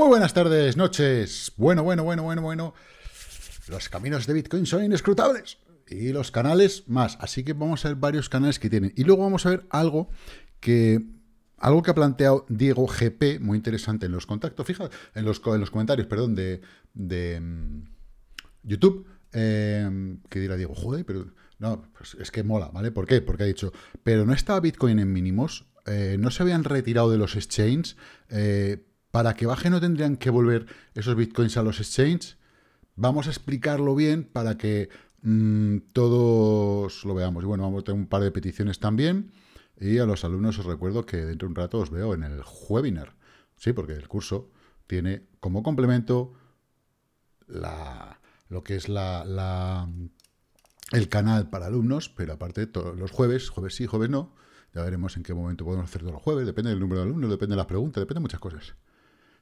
Muy buenas tardes, noches. Bueno, bueno, bueno, bueno, bueno. Los caminos de Bitcoin son inescrutables. Y los canales más. Así que vamos a ver varios canales que tienen. Y luego vamos a ver algo que algo que ha planteado Diego GP, muy interesante en los contactos, fíjate, en los, en los comentarios, perdón, de, mm, YouTube, em, que dirá Diego, joder, pero no, pues es que mola, ¿vale? ¿Por qué? Porque ha dicho, pero no estaba Bitcoin en mínimos, eh, no se habían retirado de los exchanges, eh, para que baje no tendrían que volver esos bitcoins a los exchanges. Vamos a explicarlo bien para que mm, todos lo veamos. Y bueno, vamos a tener un par de peticiones también. Y a los alumnos os recuerdo que dentro de un rato os veo en el webinar. Sí, porque el curso tiene como complemento lo que es la, la, el canal para alumnos, pero aparte los jueves, jueves sí, jueves no, ya veremos en qué momento podemos hacer todos los jueves, depende del número de alumnos, depende de las preguntas, depende de muchas cosas.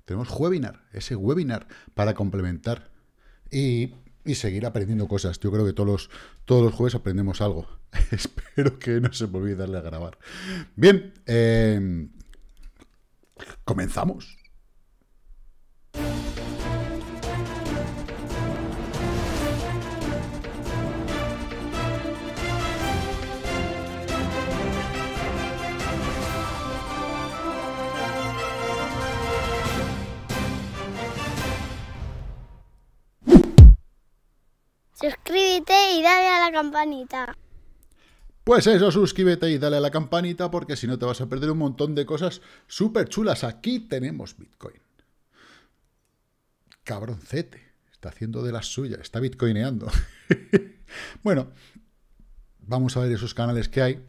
Tenemos webinar, ese webinar para complementar y, seguir aprendiendo cosas. Yo creo que todos los, todos jueves aprendemos algo. Espero que no se me olvide darle a grabar. Bien, eh, comenzamos. Suscríbete y dale a la campanita. Pues eso, suscríbete y dale a la campanita porque si no te vas a perder un montón de cosas súper chulas. Aquí tenemos Bitcoin. Cabroncete. Está haciendo de las suyas. Está bitcoineando. bueno, vamos a ver esos canales que hay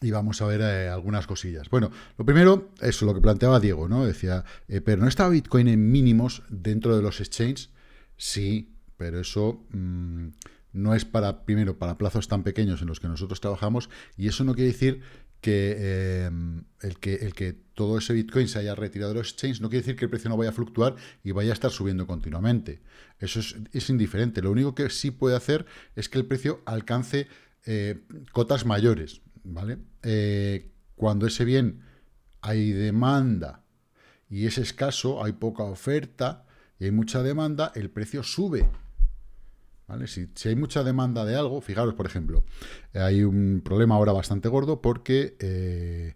y vamos a ver eh, algunas cosillas. Bueno, lo primero, eso, lo que planteaba Diego, ¿no? Decía, eh, pero ¿no está Bitcoin en mínimos dentro de los exchanges? Sí, pero eso mm, no es para, primero, para plazos tan pequeños en los que nosotros trabajamos, y eso no quiere decir que, eh, el que, el que todo ese Bitcoin se haya retirado de los exchanges no quiere decir que el precio no vaya a fluctuar y vaya a estar subiendo continuamente. Eso es, indiferente. Lo único que sí puede hacer es que el precio alcance eh, cotas mayores. ¿vale? Eh, cuando ese bien hay demanda y es escaso, hay poca oferta, hay mucha demanda, el precio sube. ¿Vale? Si, hay mucha demanda de algo, fijaros, por ejemplo, eh, hay un problema ahora bastante gordo porque eh,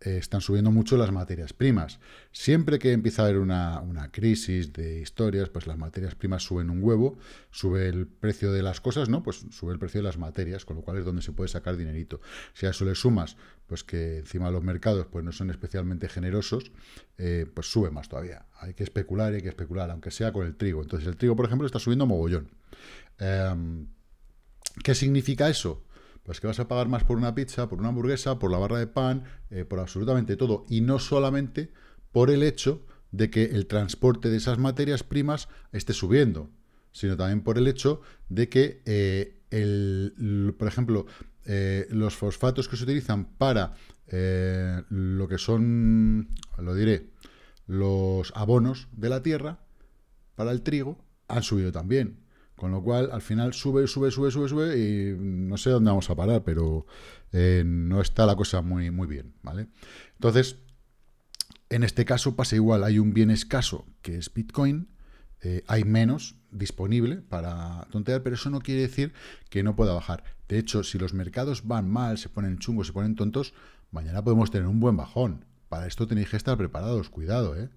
eh, están subiendo mucho las materias primas. Siempre que empieza a haber una, crisis de historias, pues las materias primas suben un huevo, sube el precio de las cosas, ¿no? Pues sube el precio de las materias, con lo cual es donde se puede sacar dinerito. Si a eso le sumas, pues que encima los mercados pues no son especialmente generosos, eh, pues sube más todavía. Hay que especular, hay que especular, aunque sea con el trigo. Entonces el trigo, por ejemplo, está subiendo mogollón. Em, ¿Qué significa eso? Pues que vas a pagar más por una pizza, por una hamburguesa, por la barra de pan, eh, por absolutamente todo. Y no solamente por el hecho de que el transporte de esas materias primas esté subiendo, sino también por el hecho de que, eh, el, por ejemplo, eh, los fosfatos que se utilizan para lo que son, lo diré, los abonos de la tierra para el trigo han subido también. Con lo cual, al final sube, sube, sube, sube, sube y no sé dónde vamos a parar, pero eh, no está la cosa muy, muy bien, ¿vale? Entonces, en este caso pasa igual, hay un bien escaso que es Bitcoin, eh, hay menos disponible para tontear, pero eso no quiere decir que no pueda bajar. De hecho, si los mercados van mal, se ponen chungos, se ponen tontos, mañana podemos tener un buen bajón. Para esto tenéis que estar preparados, cuidado, ¿eh?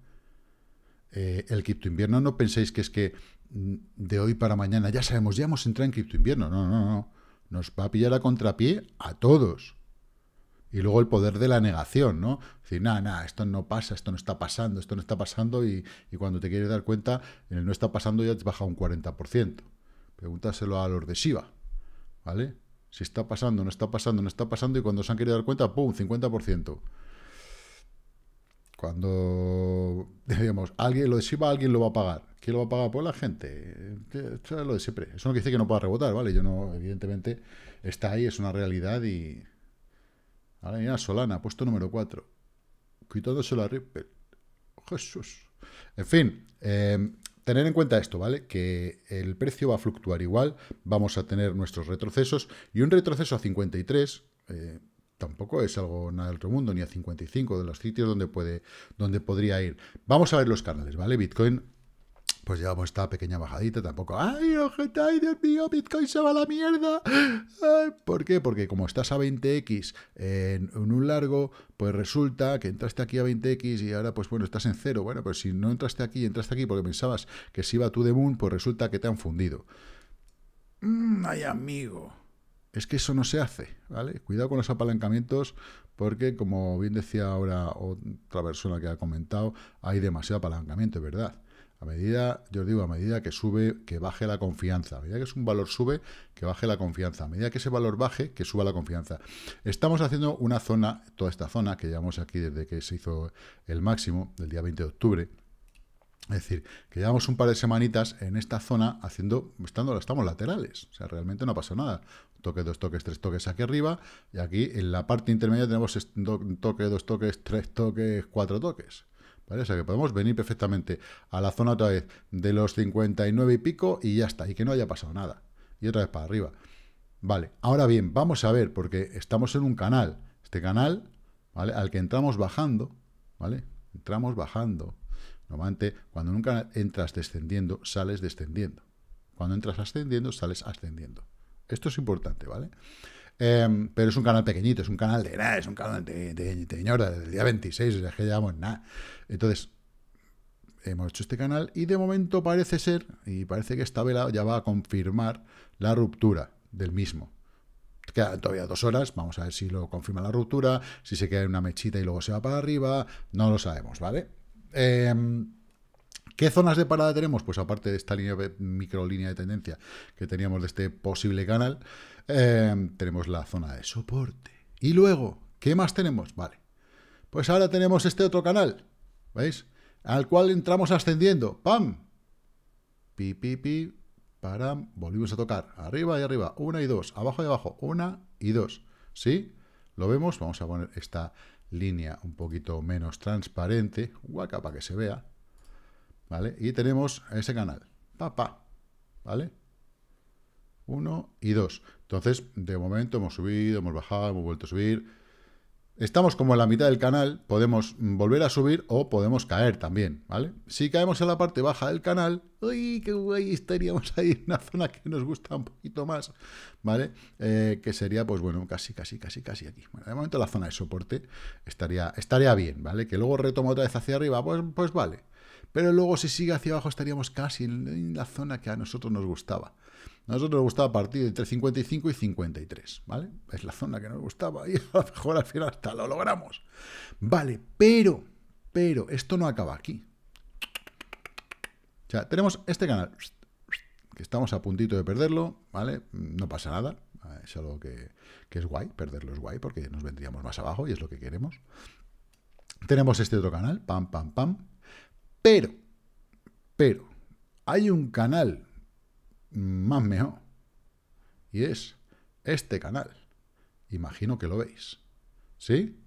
Eh, el cripto invierno. No penséis que es que mm, de hoy para mañana ya sabemos, ya hemos entrado en cripto invierno. No, no, no. Nos va a pillar a contrapié a todos. Y luego el poder de la negación, ¿no? Decir, nada, nada, esto no pasa, esto no está pasando, esto no está pasando, y, cuando te quieres dar cuenta, en el no está pasando ya te baja un 40%. Pregúntaselo a los de ¿vale? Si está pasando, no está pasando, no está pasando, y cuando se han querido dar cuenta, ¡pum! 50%. Cuando digamos, alguien lo de alguien lo va a pagar. ¿Quién lo va a pagar? Pues la gente. eso es lo de siempre. Eso no quiere decir que no pueda rebotar, ¿vale? Yo no, evidentemente, está ahí, es una realidad y. Ahora mira, Solana, puesto número 4. Quitándose la Ripple. Jesús. En fin, eh, tener en cuenta esto, ¿vale? Que el precio va a fluctuar igual, vamos a tener nuestros retrocesos y un retroceso a 53. Eh, tampoco es algo nada del otro mundo, ni a 55 de los sitios donde, puede, donde podría ir. Vamos a ver los canales, ¿vale? Bitcoin, pues llevamos esta pequeña bajadita, tampoco. ¡Ay, ojete, ay, Dios mío, Bitcoin se va a la mierda! ¿Por qué? Porque como estás a 20x en, un largo, pues resulta que entraste aquí a 20x y ahora, pues bueno, estás en cero. Bueno, pues si no entraste aquí, entraste aquí porque pensabas que si iba tú de moon, pues resulta que te han fundido. Mm, ay, amigo es que eso no se hace, ¿vale? Cuidado con los apalancamientos porque, como bien decía ahora otra persona que ha comentado, hay demasiado apalancamiento, verdad. A medida, yo os digo, a medida que sube, que baje la confianza. A medida que es un valor sube, que baje la confianza. A medida que ese valor baje, que suba la confianza. Estamos haciendo una zona, toda esta zona que llevamos aquí desde que se hizo el máximo, del día 20 de octubre, es decir, que llevamos un par de semanitas en esta zona haciendo, estando, estamos laterales. O sea, realmente no ha pasado nada. Toque, dos toques, tres toques aquí arriba, y aquí en la parte intermedia tenemos toque, dos toques, tres toques, cuatro toques. ¿Vale? O sea que podemos venir perfectamente a la zona otra vez de los 59 y pico y ya está, y que no haya pasado nada. Y otra vez para arriba. Vale, ahora bien, vamos a ver, porque estamos en un canal. Este canal, ¿vale? Al que entramos bajando, ¿vale? Entramos bajando. Normalmente, cuando en un canal entras descendiendo, sales descendiendo. Cuando entras ascendiendo, sales ascendiendo. Esto es importante, ¿vale? Em, pero es un canal pequeñito, es un canal de nada, es un canal de, de, señora, del día 26, es que llevamos nada. Entonces, hemos hecho este canal y de momento parece ser, y parece que esta vela ya va a confirmar la ruptura del mismo. Quedan todavía dos horas, vamos a ver si lo confirma la ruptura, si se queda en una mechita y luego se va para arriba, no lo sabemos, ¿vale? Eh, ¿Qué zonas de parada tenemos? Pues aparte de esta línea, micro línea de tendencia que teníamos de este posible canal, eh, tenemos la zona de soporte. Y luego, ¿qué más tenemos? Vale. Pues ahora tenemos este otro canal, ¿veis? Al cual entramos ascendiendo. ¡Pam! Pi, pi, pi, param, volvimos a tocar. Arriba y arriba, una y dos. Abajo y abajo, una y dos. ¿Sí? Lo vemos. Vamos a poner esta línea un poquito menos transparente, guaca para que se vea. ¿vale? Y tenemos ese canal, papá, ¿vale? Uno y dos. Entonces, de momento hemos subido, hemos bajado, hemos vuelto a subir. Estamos como en la mitad del canal, podemos volver a subir o podemos caer también, ¿vale? Si caemos en la parte baja del canal, ¡uy, qué guay! Estaríamos ahí en una zona que nos gusta un poquito más, ¿vale? Eh, que sería, pues bueno, casi, casi, casi, casi aquí. Bueno, de momento la zona de soporte estaría, estaría bien, ¿vale? Que luego retomo otra vez hacia arriba, pues, pues vale, pero luego si sigue hacia abajo estaríamos casi en la zona que a nosotros nos gustaba. A nosotros nos gustaba partir entre 55 y 53, ¿vale? Es la zona que nos gustaba y a lo mejor al final hasta lo logramos. Vale, pero, pero, esto no acaba aquí. O sea, tenemos este canal, que estamos a puntito de perderlo, ¿vale? No pasa nada, es algo que, que es guay, perderlo es guay porque nos vendríamos más abajo y es lo que queremos. Tenemos este otro canal, pam, pam, pam, pero, pero, hay un canal más mejor. Y es este canal. Imagino que lo veis. ¿Sí?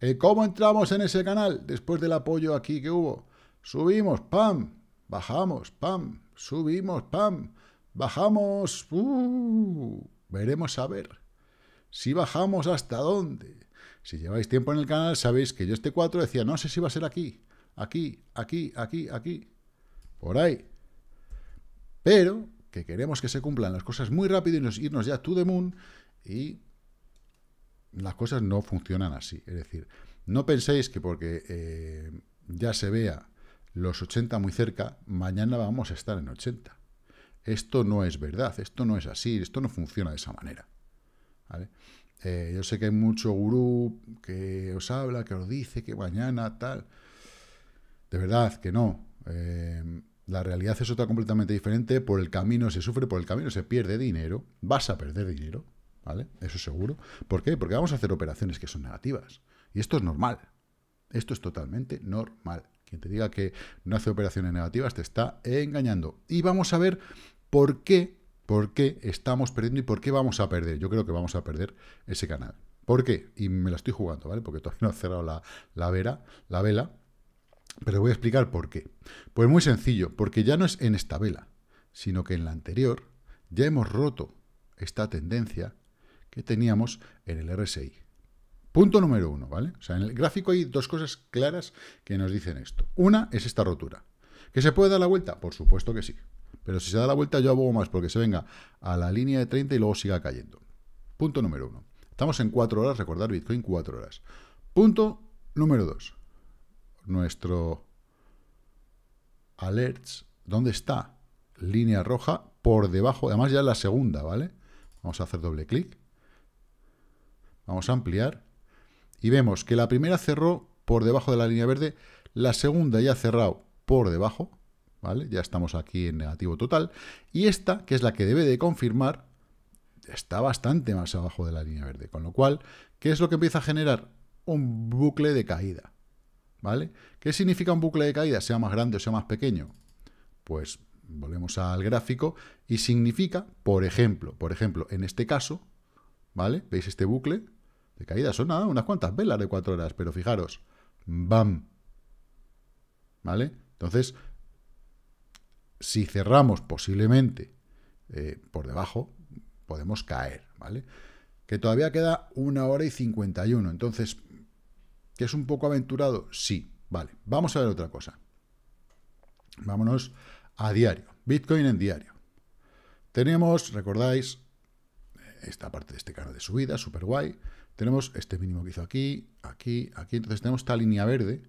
Eh, ¿Cómo entramos en ese canal después del apoyo aquí que hubo? Subimos, pam, bajamos, pam, subimos, pam, bajamos, uh, veremos a ver. Si bajamos, ¿hasta dónde? Si lleváis tiempo en el canal, sabéis que yo este 4 decía, no sé si va a ser aquí aquí, aquí, aquí, aquí, por ahí. Pero que queremos que se cumplan las cosas muy rápido y nos, irnos ya to the moon y las cosas no funcionan así. Es decir, no penséis que porque eh, ya se vea los 80 muy cerca, mañana vamos a estar en 80. Esto no es verdad, esto no es así, esto no funciona de esa manera. Eh, yo sé que hay mucho gurú que os habla, que os dice que mañana tal... De verdad que no. Eh, la realidad es otra completamente diferente. Por el camino se sufre, por el camino se pierde dinero. Vas a perder dinero, ¿vale? Eso es seguro. ¿Por qué? Porque vamos a hacer operaciones que son negativas. Y esto es normal. Esto es totalmente normal. Quien te diga que no hace operaciones negativas te está engañando. Y vamos a ver por qué, por qué estamos perdiendo y por qué vamos a perder. Yo creo que vamos a perder ese canal. ¿Por qué? Y me la estoy jugando, ¿vale? Porque todavía no he cerrado la, la, vera, la vela. Pero voy a explicar por qué. Pues muy sencillo, porque ya no es en esta vela, sino que en la anterior ya hemos roto esta tendencia que teníamos en el RSI. Punto número uno, ¿vale? O sea, en el gráfico hay dos cosas claras que nos dicen esto. Una es esta rotura. ¿Que se puede dar la vuelta? Por supuesto que sí. Pero si se da la vuelta yo abogo más porque se venga a la línea de 30 y luego siga cayendo. Punto número uno. Estamos en cuatro horas, recordar Bitcoin cuatro horas. Punto número dos nuestro alerts, ¿dónde está? Línea roja por debajo, además ya es la segunda, ¿vale? Vamos a hacer doble clic. Vamos a ampliar. Y vemos que la primera cerró por debajo de la línea verde, la segunda ya ha cerrado por debajo, ¿vale? Ya estamos aquí en negativo total. Y esta, que es la que debe de confirmar, está bastante más abajo de la línea verde. Con lo cual, ¿qué es lo que empieza a generar? Un bucle de caída. ¿vale? ¿Qué significa un bucle de caída? Sea más grande o sea más pequeño. Pues volvemos al gráfico y significa, por ejemplo, por ejemplo, en este caso, ¿vale? ¿Veis este bucle de caída? Son nada, unas cuantas velas de cuatro horas, pero fijaros, ¡bam! ¿Vale? Entonces, si cerramos posiblemente eh, por debajo, podemos caer, ¿vale? Que todavía queda una hora y 51, entonces es un poco aventurado? Sí. Vale, vamos a ver otra cosa. Vámonos a diario. Bitcoin en diario. Tenemos, recordáis, esta parte de este canal de subida, super guay. Tenemos este mínimo que hizo aquí, aquí, aquí. Entonces tenemos esta línea verde,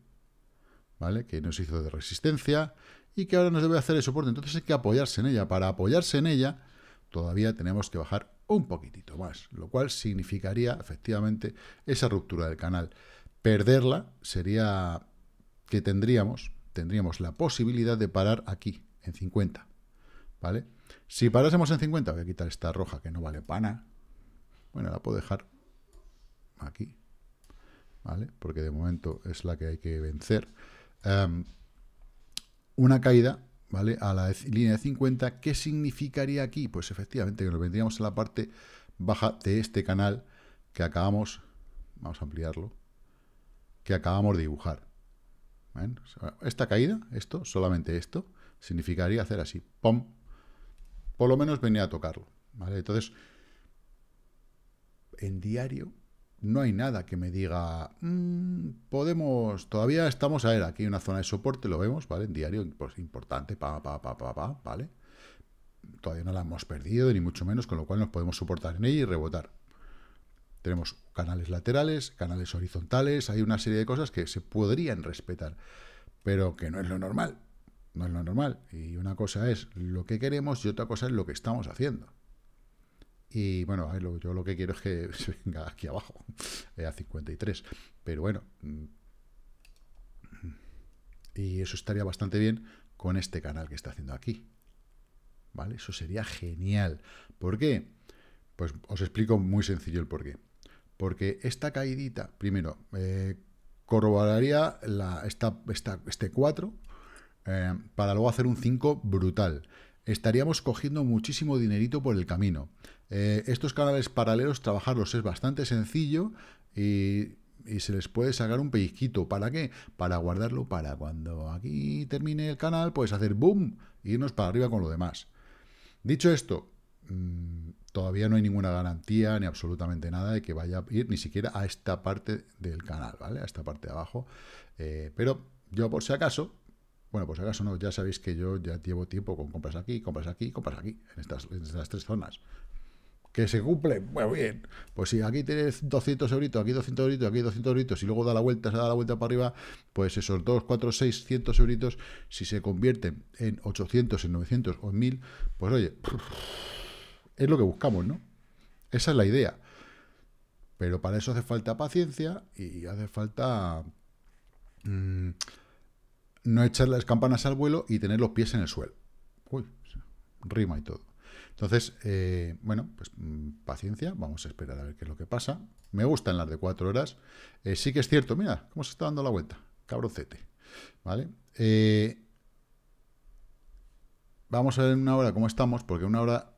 ¿vale? Que nos hizo de resistencia y que ahora nos debe hacer el soporte. Entonces hay que apoyarse en ella. Para apoyarse en ella, todavía tenemos que bajar un poquitito más, lo cual significaría efectivamente esa ruptura del canal. Perderla sería que tendríamos, tendríamos la posibilidad de parar aquí, en 50. ¿Vale? Si parásemos en 50, voy a quitar esta roja que no vale pana. Bueno, la puedo dejar aquí. ¿Vale? Porque de momento es la que hay que vencer. Em, una caída, ¿vale? A la línea de 50, ¿qué significaría aquí? Pues efectivamente que nos vendríamos a la parte baja de este canal que acabamos, vamos a ampliarlo, que acabamos de dibujar. Esta caída, esto, solamente esto, significaría hacer así, ¡pom! Por lo menos venía a tocarlo. Entonces, en diario no hay nada que me diga, mm, podemos, todavía estamos a ver, aquí hay una zona de soporte, lo vemos, ¿vale? En diario, pues importante, pa, pa, pa, pa, pa, ¿vale? Todavía no la hemos perdido, ni mucho menos, con lo cual nos podemos soportar en ella y rebotar. Tenemos canales laterales, canales horizontales, hay una serie de cosas que se podrían respetar, pero que no es lo normal. No es lo normal. Y una cosa es lo que queremos y otra cosa es lo que estamos haciendo. Y bueno, yo lo que quiero es que se venga aquí abajo, eh, a 53. Pero bueno, mm, y eso estaría bastante bien con este canal que está haciendo aquí. ¿Vale? Eso sería genial. ¿Por qué? Pues os explico muy sencillo el porqué. Porque esta caidita, primero, eh, corroboraría la, esta, este 4 eh, para luego hacer un 5 brutal. Estaríamos cogiendo muchísimo dinerito por el camino. Eh, estos canales paralelos, trabajarlos es bastante sencillo y, se les puede sacar un pellizquito. ¿Para qué? Para guardarlo para cuando aquí termine el canal, puedes hacer boom e irnos para arriba con lo demás. Dicho esto, mm, todavía no hay ninguna garantía ni absolutamente nada de que vaya a ir ni siquiera a esta parte del canal, ¿vale? A esta parte de abajo. Eh, pero yo por si acaso, bueno, por si acaso no, ya sabéis que yo ya llevo tiempo con compras aquí, compras aquí, compras aquí, en estas, estas tres zonas. Que se cumple, muy bien. Pues si aquí tienes 200 euritos, aquí 200 euritos, aquí 200 euritos, y luego da la vuelta, se da la vuelta para arriba, pues esos 2, 4, 600 euritos, si se convierten en 800, en 900 o en 1000, pues oye es lo que buscamos, ¿no? Esa es la idea. Pero para eso hace falta paciencia y hace falta mm, no echar las campanas al vuelo y tener los pies en el suelo. Uy, rima y todo. Entonces, eh, bueno, pues mm, paciencia, vamos a esperar a ver qué es lo que pasa. Me gustan las de cuatro horas. Eh, sí que es cierto, mira, cómo se está dando la vuelta. Cabrocete. ¿Vale? Eh, vamos a ver en una hora cómo estamos, porque una hora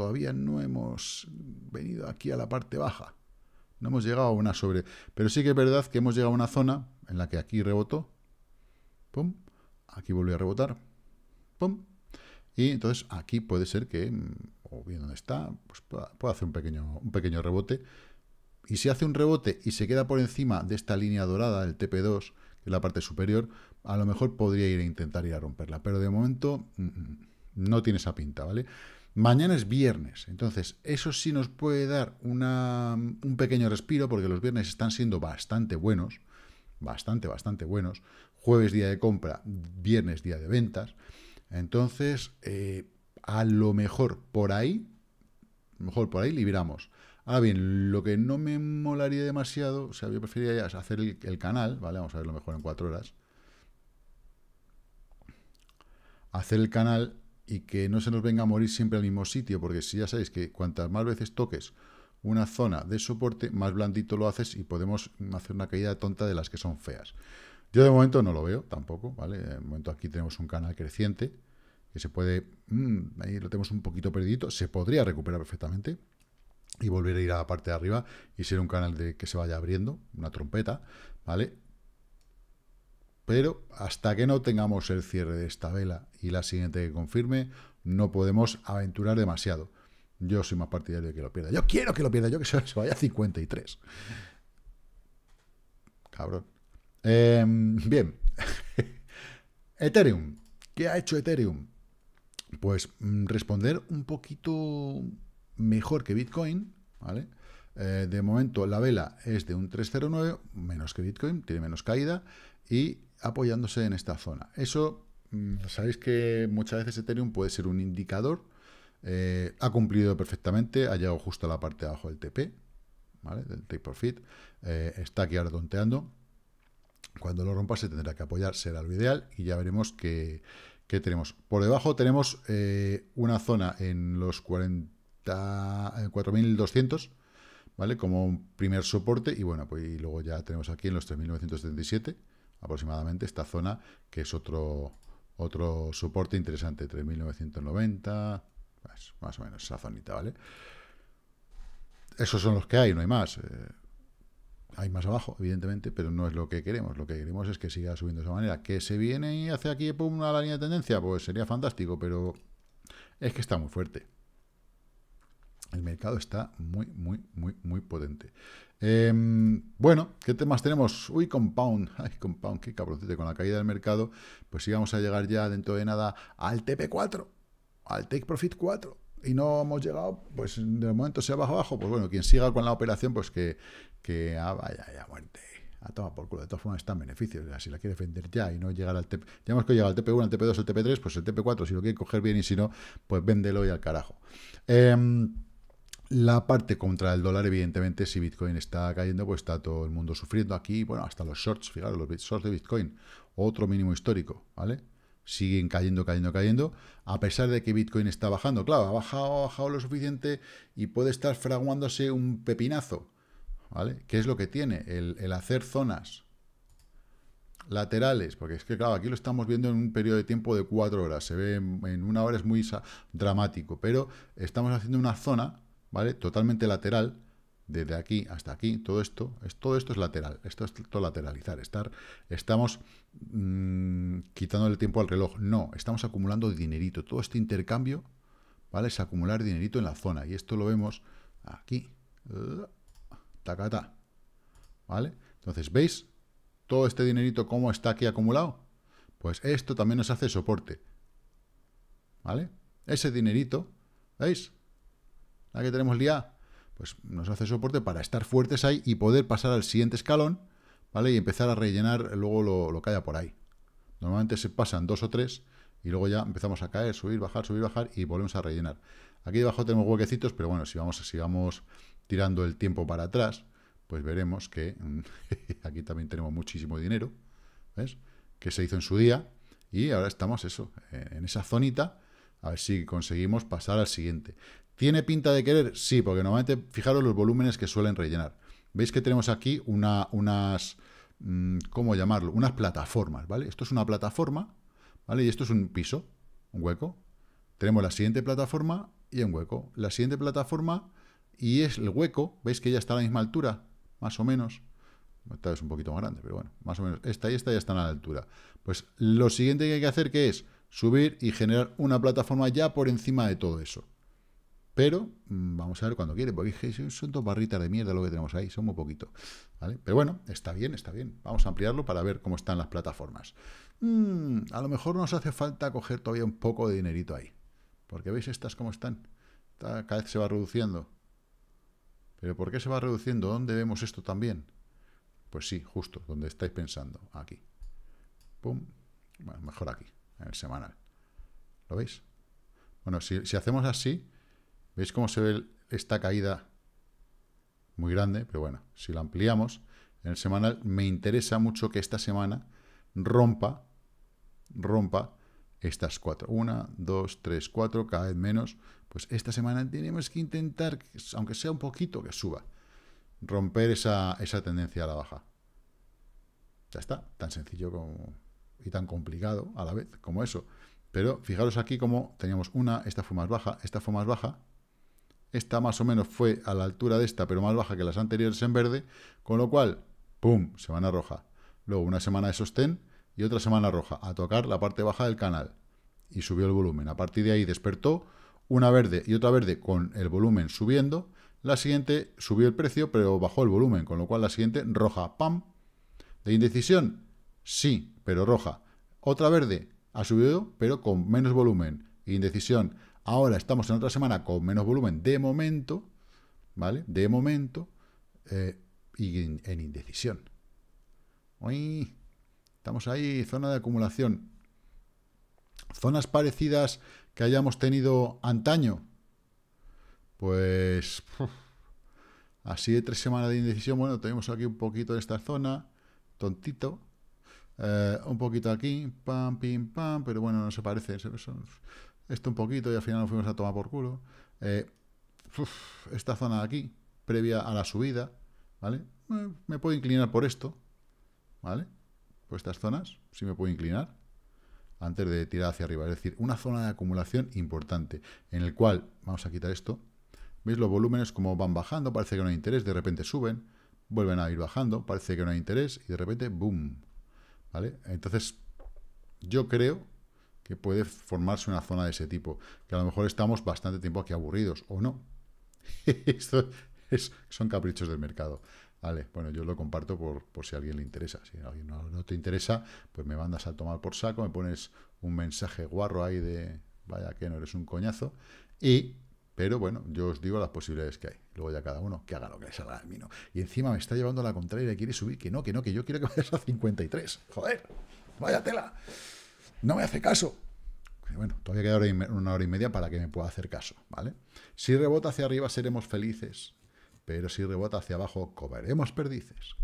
todavía no hemos venido aquí a la parte baja. No hemos llegado a una sobre... Pero sí que es verdad que hemos llegado a una zona en la que aquí rebotó. Pum. Aquí volvió a rebotar. Pum. Y entonces aquí puede ser que, mm, o bien donde está, pues pueda hacer un pequeño, un pequeño rebote. Y si hace un rebote y se queda por encima de esta línea dorada, el TP2, que es la parte superior, a lo mejor podría ir a intentar ir a romperla. Pero de momento mm, mm, no tiene esa pinta, ¿vale? Mañana es viernes, entonces eso sí nos puede dar un pequeño respiro porque los viernes están siendo bastante buenos, bastante, bastante buenos. Jueves día de compra, viernes día de ventas. Entonces, eh, a lo mejor por ahí, mejor por ahí liberamos. Ahora bien, lo que no me molaría demasiado, o sea, yo preferiría ya hacer el, el canal, ¿vale? Vamos a ver lo mejor en cuatro horas. Hacer el canal y que no se nos venga a morir siempre al mismo sitio, porque si ya sabéis que cuantas más veces toques una zona de soporte, más blandito lo haces y podemos hacer una caída tonta de las que son feas. Yo de momento no lo veo tampoco, ¿vale? De momento aquí tenemos un canal creciente que se puede, mm, ahí lo tenemos un poquito perdido, se podría recuperar perfectamente y volver a ir a la parte de arriba y ser un canal de que se vaya abriendo, una trompeta, ¿vale? pero hasta que no tengamos el cierre de esta vela y la siguiente que confirme, no podemos aventurar demasiado. Yo soy más partidario de que lo pierda. Yo quiero que lo pierda, yo que se vaya a 53. Cabrón. Em, bien. Ethereum. ¿Qué ha hecho Ethereum? Pues mm, responder un poquito mejor que Bitcoin, ¿vale? Eh, de momento la vela es de un 309, menos que Bitcoin, tiene menos caída, y apoyándose en esta zona. Eso, mm, sabéis que muchas veces Ethereum puede ser un indicador. Eh, ha cumplido perfectamente, ha llegado justo a la parte de abajo del TP, del take profit. Eh, está aquí ahora tonteando. Cuando lo rompa se tendrá que apoyar, será lo ideal y ya veremos qué, tenemos. Por debajo tenemos eh, una zona en los 4.200, ¿vale? Como un primer soporte y bueno, pues y luego ya tenemos aquí en los 3.977 aproximadamente esta zona, que es otro, otro soporte interesante, 3.990, pues, más o menos esa zonita, ¿vale? Esos son los que hay, no hay más. Eh, hay más abajo, evidentemente, pero no es lo que queremos. Lo que queremos es que siga subiendo de esa manera. ¿Que se viene y hace aquí una línea de tendencia? Pues sería fantástico, pero es que está muy fuerte. El mercado está muy, muy, muy, muy potente. Em, bueno, ¿qué temas tenemos? Uy, Compound. Ay, Compound, qué cabroncete. Con la caída del mercado, pues sí vamos a llegar ya dentro de nada al TP4, al Take Profit 4. Y no hemos llegado, pues de momento sea, bajo, abajo. Pues bueno, quien siga con la operación, pues que, que ah, vaya, ya muerte. A tomar por culo. De todas formas, están beneficios. beneficio si la quiere vender ya y no llegar al TP. Ya hemos que llega al TP1, al TP2, al TP3, pues el TP4, si lo quiere coger bien y si no, pues véndelo y al carajo. Em, la parte contra el dólar, evidentemente, si Bitcoin está cayendo, pues está todo el mundo sufriendo aquí. Bueno, hasta los shorts, fijaros, los shorts de Bitcoin, otro mínimo histórico, ¿vale? Siguen cayendo, cayendo, cayendo, a pesar de que Bitcoin está bajando. Claro, ha bajado, ha bajado lo suficiente y puede estar fraguándose un pepinazo, ¿vale? ¿Qué es lo que tiene? El, hacer zonas laterales, porque es que, claro, aquí lo estamos viendo en un periodo de tiempo de cuatro horas. Se ve en una hora, es muy dramático, pero estamos haciendo una zona ¿vale? Totalmente lateral, desde aquí hasta aquí, todo esto, es, todo esto es lateral, esto es todo lateralizar, estar, estamos mm, quitando el tiempo al reloj, no, estamos acumulando dinerito, todo este intercambio, ¿vale? Es acumular dinerito en la zona, y esto lo vemos aquí, tacata, ¿vale? Entonces, ¿veis todo este dinerito cómo está aquí acumulado? Pues esto también nos hace soporte, ¿vale? Ese dinerito, ¿veis? la que tenemos liada, pues nos hace soporte para estar fuertes ahí y poder pasar al siguiente escalón, ¿vale? Y empezar a rellenar luego lo, lo que haya por ahí. Normalmente se pasan dos o tres y luego ya empezamos a caer, subir, bajar, subir, bajar y volvemos a rellenar. Aquí debajo tenemos huequecitos, pero bueno, si vamos, si vamos tirando el tiempo para atrás, pues veremos que aquí también tenemos muchísimo dinero, ¿ves? Que se hizo en su día y ahora estamos eso, en esa zonita, a ver si conseguimos pasar al siguiente. ¿Tiene pinta de querer? Sí, porque normalmente, fijaros los volúmenes que suelen rellenar. Veis que tenemos aquí unas, mm, ¿cómo llamarlo? Unas plataformas, ¿vale? Esto es una plataforma, ¿vale? Y esto es un piso, un hueco. Tenemos la siguiente plataforma y un hueco. La siguiente plataforma y es el hueco, ¿veis que ya está a la misma altura? Más o menos. Esta es un poquito más grande, pero bueno, más o menos. Esta y esta ya están a la altura. Pues lo siguiente que hay que hacer que es subir y generar una plataforma ya por encima de todo eso. Pero mm, vamos a ver cuando quiere, porque son dos barritas de mierda lo que tenemos ahí, son muy poquito. Pero bueno, está bien, está bien. Vamos a ampliarlo para ver cómo están las plataformas. Mm, a lo mejor nos hace falta coger todavía un poco de dinerito ahí. Porque veis estas cómo están. Cada vez se va reduciendo. ¿Pero por qué se va reduciendo? ¿Dónde vemos esto también? Pues sí, justo, donde estáis pensando, aquí. Pum. mejor aquí, en el semanal. ¿Lo veis? Bueno, si hacemos así, ¿Veis cómo se ve esta caída muy grande? Pero bueno, si la ampliamos en el semanal, me interesa mucho que esta semana rompa, rompa estas cuatro. Una, dos, tres, cuatro, cada vez menos. Pues esta semana tenemos que intentar, aunque sea un poquito, que suba. Romper esa, tendencia a la baja. Ya está, tan sencillo como, y tan complicado a la vez como eso. Pero fijaros aquí como teníamos una, esta fue más baja, esta fue más baja, esta más o menos fue a la altura de esta, pero más baja que las anteriores en verde, con lo cual, ¡pum!, semana roja. Luego una semana de sostén y otra semana roja, a tocar la parte baja del canal. Y subió el volumen. A partir de ahí despertó una verde y otra verde con el volumen subiendo. La siguiente subió el precio, pero bajó el volumen, con lo cual la siguiente roja, ¡pam! ¿De indecisión? Sí, pero roja. Otra verde ha subido, pero con menos volumen. Indecisión. Ahora estamos en otra semana con menos volumen de momento, ¿vale? De momento, eh, y en, indecisión. Uy, estamos ahí, zona de acumulación. Zonas parecidas que hayamos tenido antaño, pues así de tres semanas de indecisión, bueno, tenemos aquí un poquito de esta zona, tontito, eh, un poquito aquí, pam, pim, pam, pero bueno, no se parece, son esto un poquito y al final nos fuimos a tomar por culo. Eh, esta zona de aquí, previa a la subida, ¿vale? Me, puedo inclinar por esto, ¿vale? Por estas zonas, sí me puedo inclinar antes de tirar hacia arriba. Es decir, una zona de acumulación importante, en el cual, vamos a quitar esto, ¿veis los volúmenes como van bajando? Parece que no hay interés, de repente suben, vuelven a ir bajando, parece que no hay interés, y de repente, ¡boom! ¿Vale? Entonces, yo creo que puede formarse una zona de ese tipo, que a lo mejor estamos bastante tiempo aquí aburridos, o no. Esto es, son caprichos del mercado. Vale, bueno, yo lo comparto por, por si a alguien le interesa. Si a alguien no, te interesa, pues me mandas a tomar por saco, me pones un mensaje guarro ahí de vaya que no eres un coñazo. Y, pero bueno, yo os digo las posibilidades que hay. Luego ya cada uno que haga lo que le salga el mino. Y encima me está llevando a la contraria y quiere subir. Que no, que no, que yo quiero que vayas a 53. Joder, vaya tela no me hace caso. Bueno, todavía queda una hora y media para que me pueda hacer caso, ¿vale? Si rebota hacia arriba seremos felices, pero si rebota hacia abajo comeremos perdices.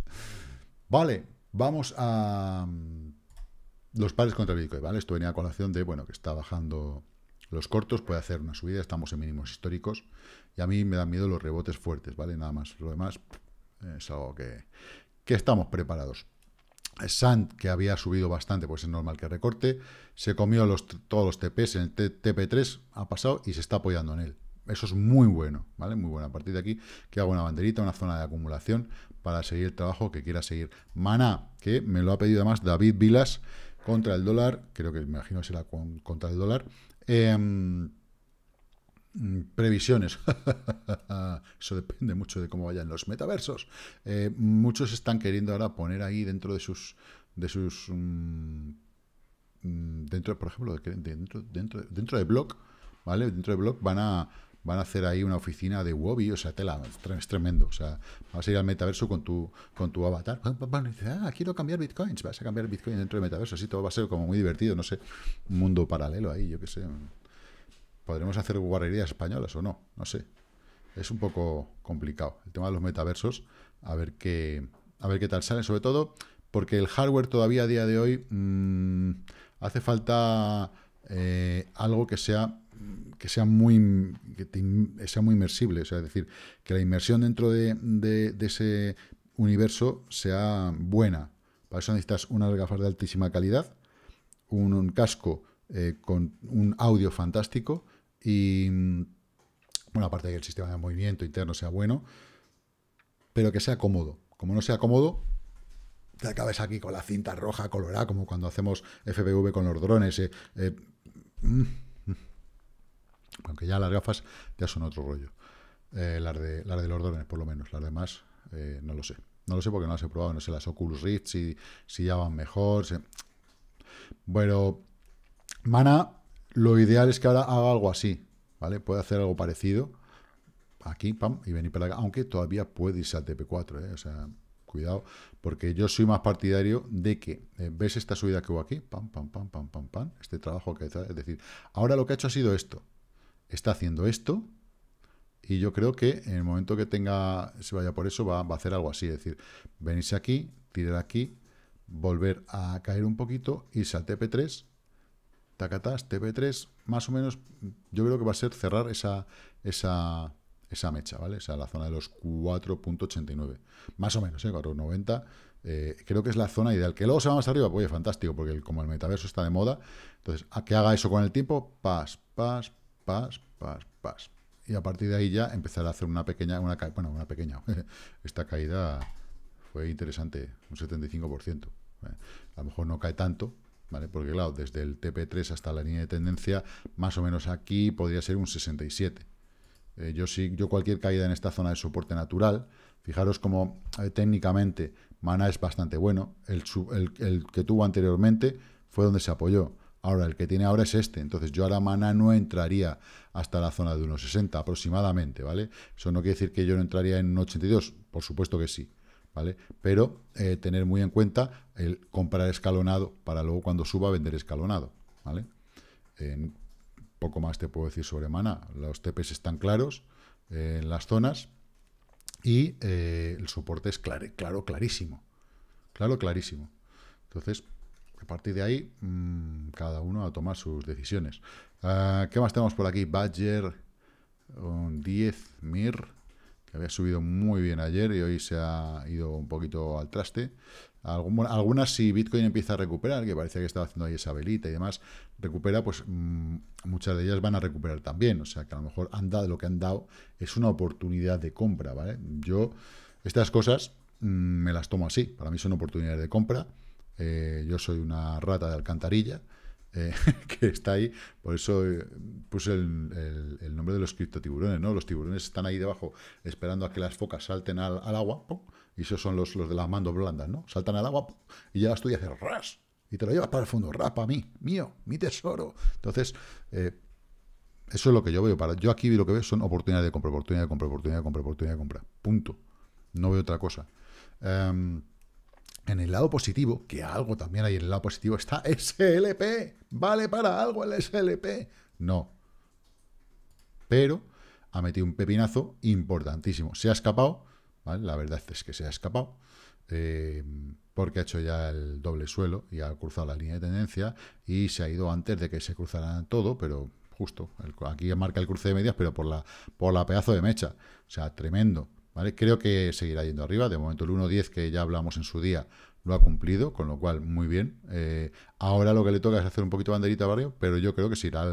Vale, vamos a mm, los pares contra el Bitcoin, ¿vale? Esto venía a colación de, bueno, que está bajando los cortos, puede hacer una subida, estamos en mínimos históricos, y a mí me dan miedo los rebotes fuertes, ¿vale? Nada más, lo demás es algo que, que estamos preparados. Sand, que había subido bastante, pues es normal que recorte. Se comió los, todos los TPs en el TP3, ha pasado y se está apoyando en él. Eso es muy bueno, ¿vale? Muy bueno. A partir de aquí, que hago una banderita, una zona de acumulación para seguir el trabajo que quiera seguir. Maná, que me lo ha pedido además David Vilas contra el dólar, creo que me imagino será contra el dólar. Em, Mm, previsiones. Eso depende mucho de cómo vayan los metaversos. Eh, muchos están queriendo ahora poner ahí dentro de sus. de sus. Mm, mm, dentro, por ejemplo, de, dentro, dentro, dentro de Block ¿vale? Dentro de block van a. Van a hacer ahí una oficina de Wobby, o sea, tela, es tremendo. O sea, vas a ir al metaverso con tu, con tu avatar. Ah, quiero cambiar bitcoins. Vas a cambiar bitcoin dentro del metaverso. Así todo va a ser como muy divertido, no sé. Un mundo paralelo ahí, yo qué sé podremos hacer guarrerías españolas o no, no sé. Es un poco complicado el tema de los metaversos, a ver qué, a ver qué tal sale, sobre todo porque el hardware todavía a día de hoy mm, hace falta eh, algo que sea que sea muy que sea muy inmersible, es decir, que la inmersión dentro de, ese universo sea buena. Para eso necesitas unas gafas de altísima calidad, un, casco eh, con un audio fantástico y, bueno, aparte de que el sistema de movimiento interno sea bueno, pero que sea cómodo. Como no sea cómodo, te acabes aquí con la cinta roja colorada, como cuando hacemos FPV con los drones. Eh, eh, mm, mm. Aunque ya las gafas ya son otro rollo. Eh, las, de, de los drones, por lo menos. Las demás, no lo sé. No lo sé porque no las he probado. No sé las Oculus Rift, si, si ya van mejor. Bueno, Mana lo ideal es que ahora haga algo así, ¿vale? Puede hacer algo parecido aquí, pam, y venir para acá, aunque todavía puede irse al TP4, ¿eh? O sea, cuidado, porque yo soy más partidario de que, eh, ¿ves esta subida que hubo aquí? Pam, pam, pam, pam, pam, pam, este trabajo que está, es decir, ahora lo que ha hecho ha sido esto, está haciendo esto, y yo creo que en el momento que tenga, se vaya por eso, va, a hacer algo así, es decir, venirse aquí, tirar aquí, volver a caer un poquito, irse al TP3, tacatás, TP3, más o menos, yo creo que va a ser cerrar esa, esa, esa mecha, ¿vale? O sea, la zona de los 4.89, más o menos, ¿eh? 4.90, eh, creo que es la zona ideal. Que luego se va más arriba, pues oye, fantástico, porque como el metaverso está de moda, entonces, a que haga eso con el tiempo, pas, pas, pas, pas, pas. Y a partir de ahí ya empezar a hacer una pequeña, una bueno, una pequeña, esta caída fue interesante, un 75%. ¿eh? A lo mejor no cae tanto, porque claro, desde el TP3 hasta la línea de tendencia, más o menos aquí podría ser un 67. Eh, yo sí, yo cualquier caída en esta zona de soporte natural, fijaros como eh, técnicamente Mana es bastante bueno, el, que tuvo anteriormente fue donde se apoyó. Ahora, el que tiene ahora es este, entonces yo ahora Mana no entraría hasta la zona de unos 60 aproximadamente, ¿vale? Eso no quiere decir que yo no entraría en 82, por supuesto que sí, pero eh, tener muy en cuenta el comprar escalonado para luego cuando suba vender escalonado, ¿vale? poco más te puedo decir sobre Mana. Los TPs están claros eh, en las zonas y eh, el soporte es claro, claro, clarísimo. Claro, clarísimo. Entonces, a partir de ahí, mm, cada uno a tomar sus decisiones. Ah, ¿Qué más tenemos por aquí? Badger, um, 10, Mir, había subido muy bien ayer y hoy se ha ido un poquito al traste. algunas si Bitcoin empieza a recuperar, que parece que estaba haciendo ahí esa velita y demás, recupera, pues mm, muchas de ellas van a recuperar también. O sea que a lo mejor han dado lo que han dado, es una oportunidad de compra, ¿vale? Yo estas cosas mm, me las tomo así, para mí son oportunidades de compra. Eh, yo soy una rata de alcantarilla, eh, que está ahí. Por eso eh, puse el, nombre de los criptotiburones, ¿no? Los tiburones están ahí debajo esperando a que las focas salten al, agua, y esos son los, los de las mandos blandas, ¿no? Saltan al agua y ya tú y haces ras, y te lo llevas para el fondo, rapa mí, mío, mi tesoro. Entonces, eh, eso es lo que yo veo. Para, yo aquí lo que veo son oportunidades de compra, oportunidad de compra, oportunidad de compra, oportunidad de compra. Punto. No veo otra cosa. Em, en el lado positivo, que algo también hay en el lado positivo, está SLP. ¿Vale para algo el SLP? No. Pero ha metido un pepinazo importantísimo. Se ha escapado, La verdad es que se ha escapado. Eh, porque ha hecho ya el doble suelo y ha cruzado la línea de tendencia y se ha ido antes de que se cruzara todo, pero justo, aquí marca el cruce de medias, pero por la, por la pedazo de mecha. O sea, tremendo. Creo que seguirá yendo arriba. De momento el 1.10 que ya hablamos en su día lo ha cumplido, con lo cual muy bien. Eh, ahora lo que le toca es hacer un poquito banderita barrio, pero yo creo que se irá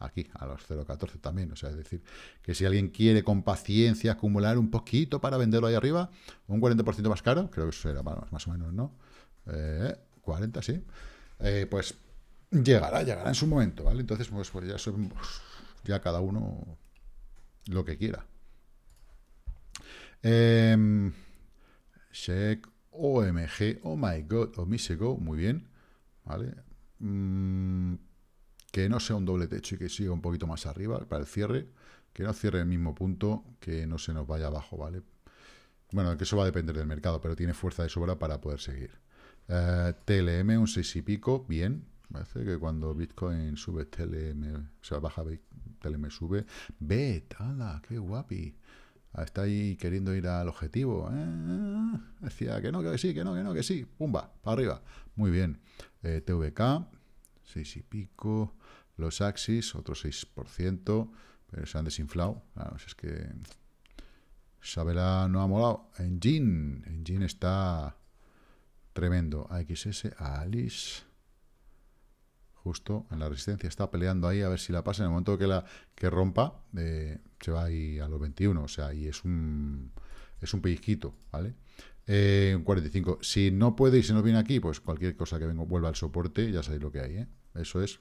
aquí, a los 0.14 también. O sea, es decir, que si alguien quiere con paciencia acumular un poquito para venderlo ahí arriba, un 40% más caro, creo que eso era más, o menos, ¿no? 40, eh, sí. Eh, pues llegará, llegará en su momento, ¿vale? Entonces, pues, pues ya, pues, ya cada uno lo que quiera. Em, check OMG, oh my god, oh, go, muy bien, ¿vale? Mm, que no sea un doble techo y que siga un poquito más arriba para el cierre, que no cierre el mismo punto, que no se nos vaya abajo, ¿vale? Bueno, que eso va a depender del mercado, pero tiene fuerza de sobra para poder seguir. Eh, TLM, un 6 y pico, bien. Parece que cuando Bitcoin sube, TLM, o sea, baja, TLM sube. Bet, ala, qué guapi. Ah, está ahí queriendo ir al objetivo. Ah, decía que no, que sí, que no, que no, que sí. Pumba, para arriba. Muy bien. Eh, TVK, 6 y pico. Los Axis, otro 6%. Pero se han desinflado. es que... Sabela no ha molado. Engine. Engine está tremendo. AXS, Alice justo en la resistencia. Está peleando ahí a ver si la pasa. En el momento que la que rompa, eh, se va ahí a los 21. O sea, y es un, es un pellizquito, ¿vale? Eh, 45. Si no puede y se nos viene aquí, pues cualquier cosa que vuelva al soporte, ya sabéis lo que hay, ¿eh? Eso es.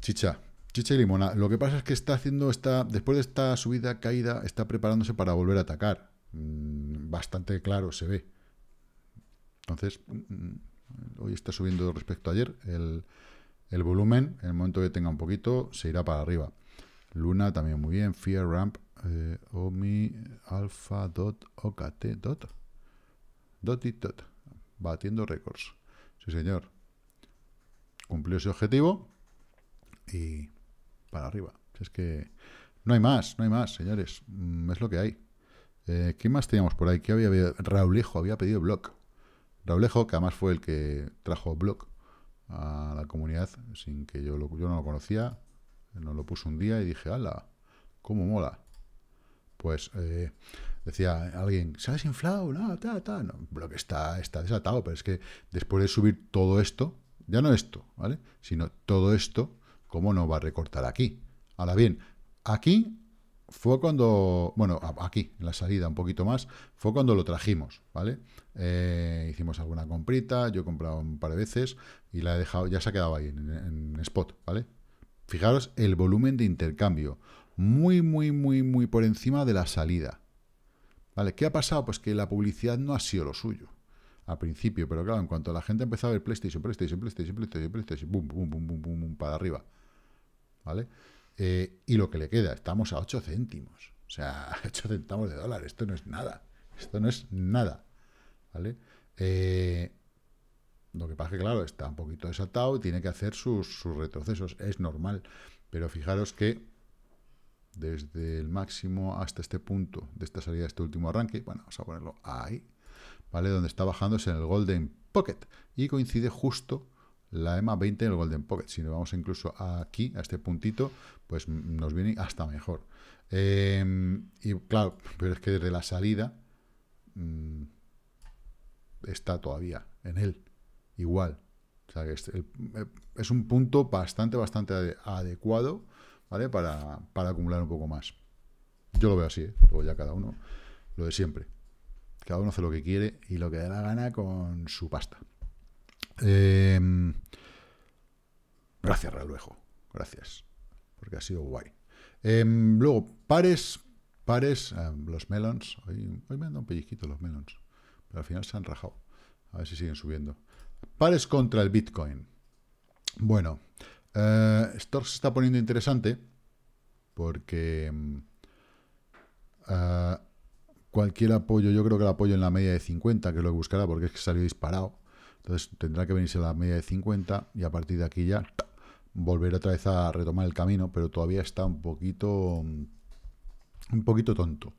Chicha. Chicha y limona. Lo que pasa es que está haciendo esta. Después de esta subida, caída, está preparándose para volver a atacar. Mm, bastante claro se ve. Entonces, mm, mm, hoy está subiendo respecto a ayer, el, volumen, en el momento que tenga un poquito, se irá para arriba. Luna también muy bien, Fear Ramp, eh, Omi, Alpha, Dot, OKT, Dot, Dot y Dot, batiendo récords. Sí, señor. Cumplió ese objetivo y para arriba. Es que no hay más, no hay más, señores. Mm, es lo que hay. Eh, ¿Qué más teníamos por ahí? ¿Qué había había pedido block Raulejo, que además fue el que trajo Block a la comunidad, sin que yo, lo, yo no lo conocía, nos lo puso un día y dije, ¡ala, ¿Cómo mola? Pues eh, decía alguien, ¿se ha desinflado? No, ta, Block está, está desatado, pero es que después de subir todo esto, ya no esto, ¿vale? Sino todo esto, ¿cómo no va a recortar aquí? Ahora bien, aquí fue cuando, bueno, aquí, en la salida un poquito más, fue cuando lo trajimos, ¿vale? Eh, hicimos alguna comprita, yo he comprado un par de veces y la he dejado, ya se ha quedado ahí en, spot, ¿vale? Fijaros el volumen de intercambio, muy, muy, muy, muy por encima de la salida, ¿vale? ¿Qué ha pasado? Pues que la publicidad no ha sido lo suyo al principio, pero claro, en cuanto la gente empezó a ver PlayStation, PlayStation, PlayStation, PlayStation, PlayStation, bum, bum, bum, bum, bum, boom, para arriba, ¿vale? Eh, y lo que le queda, estamos a 8 céntimos. O sea, 8 centavos de dólar. Esto no es nada. Esto no es nada. ¿Vale? Eh, lo que pasa es que, claro, está un poquito desatado y tiene que hacer sus, retrocesos. Es normal. Pero fijaros que desde el máximo hasta este punto de esta salida, este último arranque, bueno, vamos a ponerlo ahí, ¿vale? Donde está bajando es en el Golden Pocket y coincide justo la EMA 20 en el Golden Pocket. Si nos vamos incluso aquí, a este puntito, pues nos viene hasta mejor. Em, y claro, pero es que desde la salida mm, está todavía en él, igual. O sea eh, es, un punto bastante, bastante adecuado, ¿vale? Para, acumular un poco más. Yo lo veo así, ¿eh? luego ya cada uno, lo de siempre. Cada uno hace lo que quiere y lo que da la gana con su pasta. Em, gracias, Raluejo. Gracias. Porque ha sido guay. Em, luego, pares, pares, eh, los melons. Hoy, me han dado un pellizquito los melons. Pero al final se han rajado. A ver si siguen subiendo. Pares contra el Bitcoin. Bueno, eh, esto se está poniendo interesante porque em, eh, cualquier apoyo, yo creo que el apoyo en la media de 50, que es lo que buscará porque es que salió disparado. Entonces tendrá que venirse la media de 50 y a partir de aquí ya volver otra vez a retomar el camino, pero todavía está un poquito, un poquito tonto.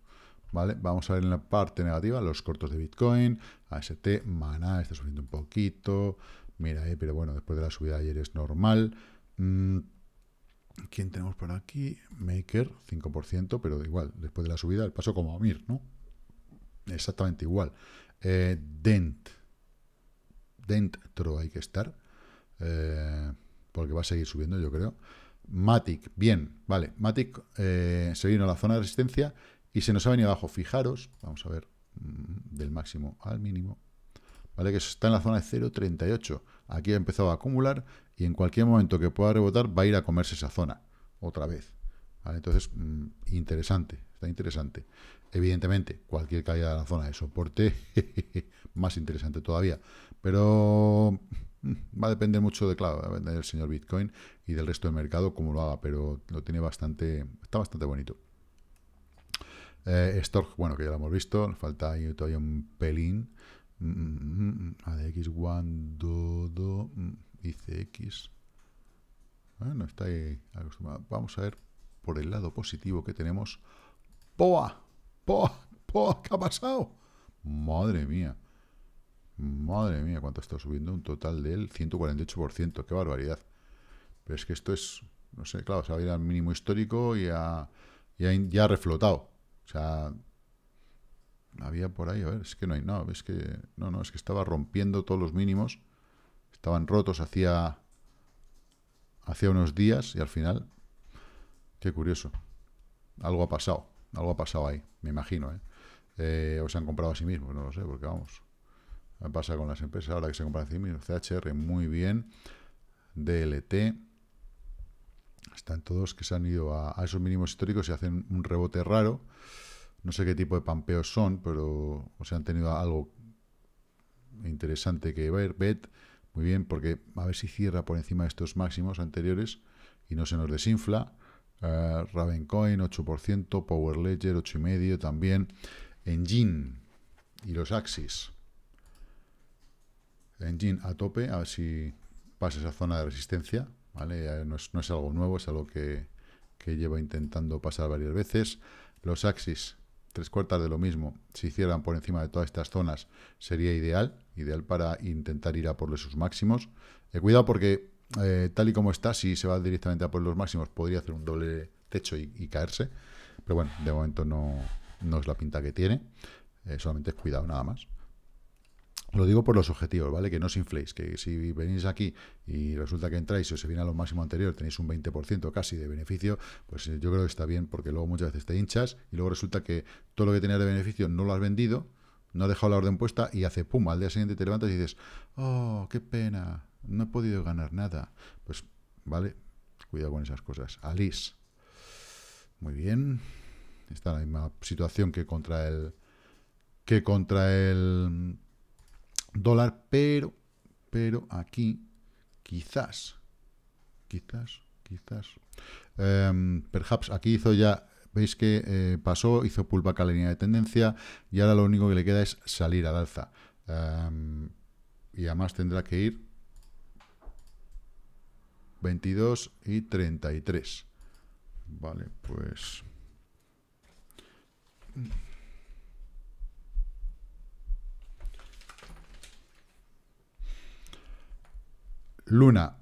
¿Vale? Vamos a ver en la parte negativa los cortos de Bitcoin, AST, Mana está subiendo un poquito, mira, eh, pero bueno, después de la subida de ayer es normal. Mm, ¿Quién tenemos por aquí? Maker, 5%, pero igual, después de la subida, el paso como a Mir, ¿no? Exactamente igual. Eh, Dent, dentro hay que estar, eh, porque va a seguir subiendo, yo creo. Matic, bien, vale, Matic eh, se vino a la zona de resistencia y se nos ha venido abajo, fijaros, vamos a ver, mm, del máximo al mínimo, ¿vale? Que está en la zona de 0.38, aquí ha empezado a acumular y en cualquier momento que pueda rebotar va a ir a comerse esa zona, otra vez, ¿vale? Entonces, mm, interesante, está interesante. Evidentemente, cualquier caída de la zona de soporte, más interesante todavía. Pero mm, va a depender mucho de, claro, va del señor Bitcoin y del resto del mercado como lo haga, pero lo tiene bastante, está bastante bonito. Eh, bueno, que ya lo hemos visto, falta ahí todavía un pelín. Mm, mm, ADX1, Dodo, mm, Bueno, ah, está ahí acostumbrado. Vamos a ver por el lado positivo que tenemos. ¡Poa! ¡Poa! ¡Poa! ¿Qué ha pasado? Madre mía. Madre mía, cuánto está subiendo, un total del 148%, qué barbaridad. Pero es que esto es, no sé, claro, se va a ir al mínimo histórico y ha, ya reflotado. O sea, había por ahí, a ver, es que no hay, nada. es que, no, no, es que estaba rompiendo todos los mínimos, estaban rotos hacía, hacía unos días y al final, qué curioso, algo ha pasado, algo ha pasado ahí, me imagino, eh, eh o se han comprado a sí mismos, no lo sé, porque vamos, pasa con las empresas ahora que se compran CHR, muy bien, DLT, están todos que se han ido a, esos mínimos históricos y hacen un rebote raro, no sé qué tipo de pampeos son, pero se han tenido algo interesante que ver, BET, muy bien, porque a ver si cierra por encima de estos máximos anteriores y no se nos desinfla, eh, Ravencoin 8%, Power Ledger 8,5% también, Engine y los Axis Engine a tope, a ver si pasa esa zona de resistencia, ¿vale? No es, algo nuevo, es algo que, que lleva intentando pasar varias veces. Los axis, tres cuartas de lo mismo, si hicieran por encima de todas estas zonas, sería ideal, ideal para intentar ir a por sus máximos. Eh, cuidado porque, eh, tal y como está, si se va directamente a por los máximos, podría hacer un doble techo y, caerse. Pero bueno, de momento no, no es la pinta que tiene. Eh, solamente es cuidado, nada más. Lo digo por los objetivos, ¿vale? Que no os infléis, que si venís aquí y resulta que entráis o se viene a lo máximo anterior, tenéis un 20% casi de beneficio, pues eh, yo creo que está bien, porque luego muchas veces te hinchas y luego resulta que todo lo que tenías de beneficio no lo has vendido, no has dejado la orden puesta y hace pum, al día siguiente te levantas y dices, oh, qué pena, no he podido ganar nada. Pues, ¿vale? Cuidado con esas cosas. Alice. Muy bien. Está en la misma situación que contra el... que contra el dólar, pero, pero aquí quizás, quizás, quizás, em, perhaps aquí hizo ya, veis que eh, pasó, hizo pulpa a línea de tendencia y ahora lo único que le queda es salir al alza. Em, y además tendrá que ir 22 y 33. Vale, pues... Luna,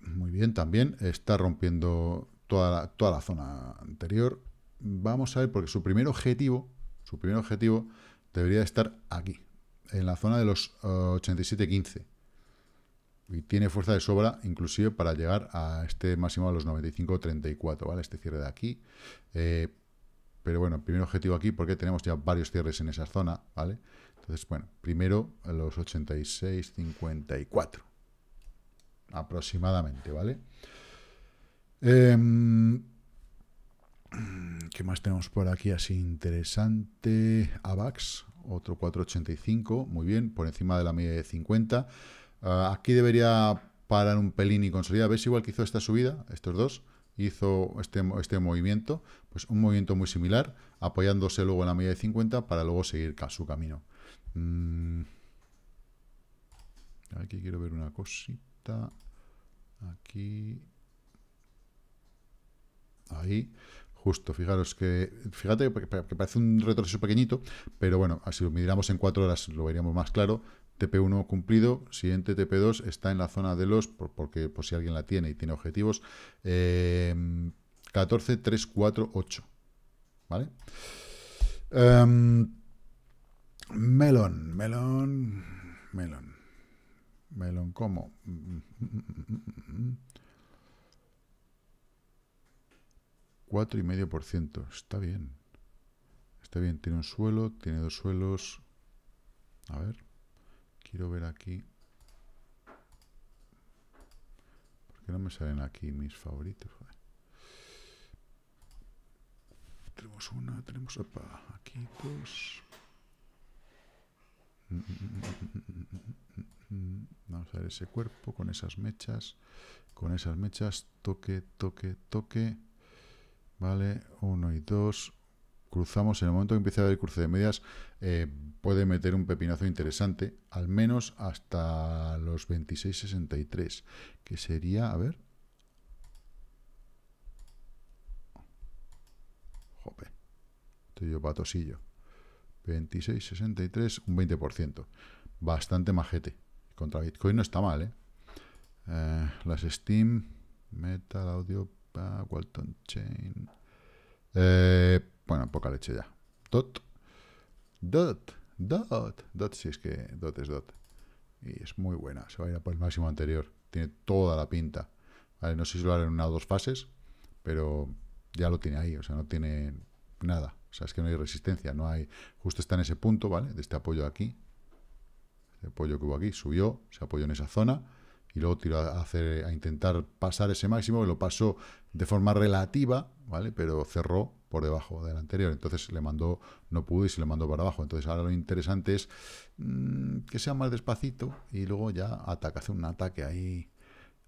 muy bien también, está rompiendo toda la, toda la zona anterior. Vamos a ver, porque su primer objetivo, su primer objetivo debería estar aquí, en la zona de los 87.15. Eh, y tiene fuerza de sobra, inclusive, para llegar a este máximo de los 95.34, ¿vale? Este cierre de aquí. Eh, pero bueno, primer objetivo aquí, porque tenemos ya varios cierres en esa zona, ¿vale? Entonces, bueno, primero los 86.54 aproximadamente, ¿vale? Em, ¿Qué más tenemos por aquí así interesante? AVAX, otro 485, muy bien, por encima de la media de 50. Ah, aquí debería parar un pelín y consolidar. ¿Ves igual que hizo esta subida? Estos dos hizo este, este movimiento, pues un movimiento muy similar, apoyándose luego en la media de 50 para luego seguir su camino. Mm. Aquí quiero ver una cosita está aquí, ahí, justo, fijaros que, fíjate que, parece un retroceso pequeñito, pero bueno, si lo midiéramos en cuatro horas lo veríamos más claro, TP1 cumplido, siguiente TP2 está en la zona de los, por, porque por si alguien la tiene y tiene objetivos, 14, 3, 4, 8, ¿vale? melon, em, melón melon. Melon, como. Cuatro y medio por ciento. Está bien. Está bien. Tiene un suelo, tiene dos suelos. A ver. Quiero ver aquí. ¿Por qué no me salen aquí mis favoritos? Tenemos una, tenemos opa, aquí dos. Mm, vamos a ver ese cuerpo con esas mechas. Con esas mechas, toque, toque, toque. Vale, uno y dos. Cruzamos. En el momento que empieza el cruce de medias, eh, puede meter un pepinazo interesante, al menos hasta los 26.63, que sería, a ver. Jope, estoy yo patosillo. 26.63, un 20%. Bastante majete contra Bitcoin no está mal, ¿eh? Eh, las Steam, Metal, Audio, Walton Chain. Eh, bueno, poca leche ya. Dot. Dot. Dot. Dot, si es que Dot es Dot. Y es muy buena. Se va a ir a por el máximo anterior. Tiene toda la pinta. no sé si lo hará en una o dos fases, pero ya lo tiene ahí. O sea, no tiene nada. O sea, es que no hay resistencia. No hay. Justo está en ese punto, ¿vale? De este apoyo aquí de pollo que hubo aquí, subió, se apoyó en esa zona y luego tiró a, intentar pasar ese máximo, que lo pasó de forma relativa, ¿vale? Pero cerró por debajo del anterior. Entonces le mandó, no pudo y se le mandó para abajo. Entonces ahora lo interesante es mm, que sea más despacito y luego ya ataca, hace un ataque ahí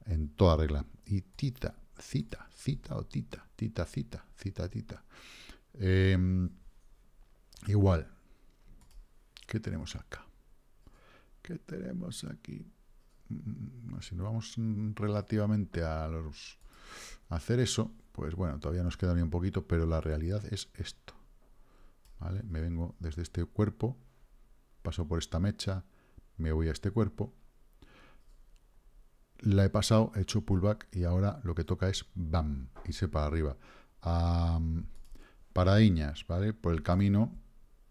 en toda regla. Y tita, cita, cita o tita, tita, cita, cita, tita. Em, igual, ¿qué tenemos acá? ¿Qué tenemos aquí? Mm, mm, mm, si nos vamos relativamente a los hacer eso, pues bueno, todavía nos queda un poquito, pero la realidad es esto. Me vengo desde este cuerpo, paso por esta mecha, me voy a este cuerpo, la he pasado, he hecho pullback y ahora lo que toca es BAM, irse para arriba. Para paradiñas, ¿vale? Por el camino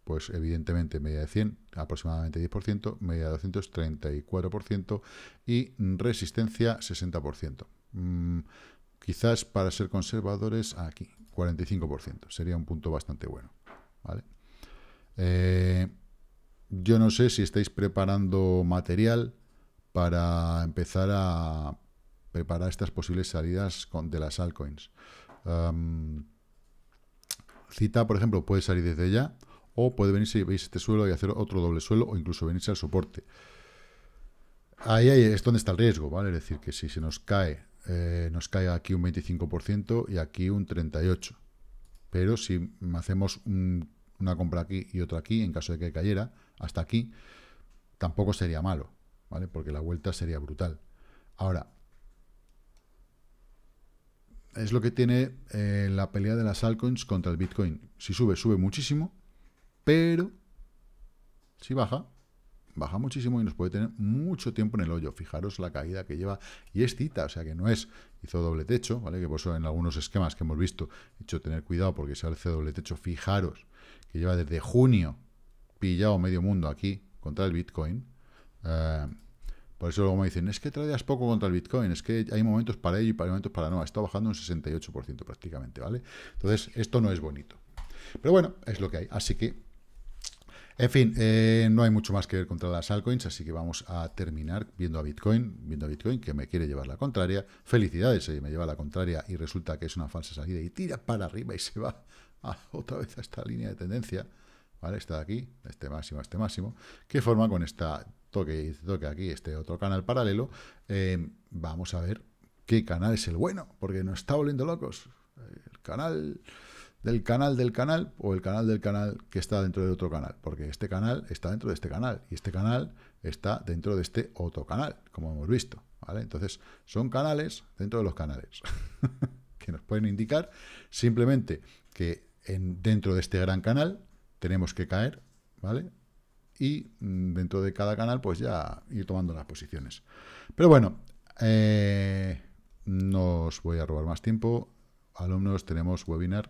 pues evidentemente media de 100, aproximadamente 10%, media de 200, 34% y resistencia 60%. Mm, quizás para ser conservadores, aquí, 45%. Sería un punto bastante bueno. Eh, yo no sé si estáis preparando material para empezar a preparar estas posibles salidas de las altcoins. Em, Cita, por ejemplo, puede salir desde ya. O puede venirse si veis este suelo y hacer otro doble suelo o incluso venirse al soporte. Ahí, es donde está el riesgo, ¿vale? Es decir, que si se nos cae, eh, nos cae aquí un 25% y aquí un 38%. Pero si hacemos una compra aquí y otra aquí, en caso de que cayera hasta aquí, tampoco sería malo, ¿vale? Porque la vuelta sería brutal. Ahora, es lo que tiene eh, la pelea de las altcoins contra el Bitcoin. Si sube, sube muchísimo. Pero si baja, baja muchísimo y nos puede tener mucho tiempo en el hoyo. Fijaros la caída que lleva y es cita, o sea que no es, hizo doble techo, ¿vale? Que por eso en algunos esquemas que hemos visto, he dicho tener cuidado porque se hace doble techo, fijaros que lleva desde junio pillado medio mundo aquí contra el Bitcoin. Eh, por eso luego me dicen, es que traías poco contra el Bitcoin, es que hay momentos para ello y hay momentos para no. Está bajando un 68% prácticamente, ¿vale? Entonces, esto no es bonito. Pero bueno, es lo que hay. Así que en fin, eh, no hay mucho más que ver contra las altcoins, así que vamos a terminar viendo a Bitcoin, viendo a Bitcoin que me quiere llevar la contraria. Felicidades, me lleva la contraria y resulta que es una falsa salida y tira para arriba y se va otra vez a esta línea de tendencia. ¿Vale? Está aquí, este máximo, este máximo, que forma con esta toque y toque aquí, este otro canal paralelo. Eh, vamos a ver qué canal es el bueno, porque nos está volviendo locos. El canal del canal del canal o el canal del canal que está dentro de otro canal, porque este canal está dentro de este canal y este canal está dentro de este otro canal, como hemos visto. Entonces, son canales dentro de los canales que nos pueden indicar simplemente que dentro de este gran canal tenemos que caer, ¿vale? Y mm, dentro de cada canal, pues ya ir tomando las posiciones. Pero bueno, eh, no os voy a robar más tiempo. Alumnos, tenemos webinar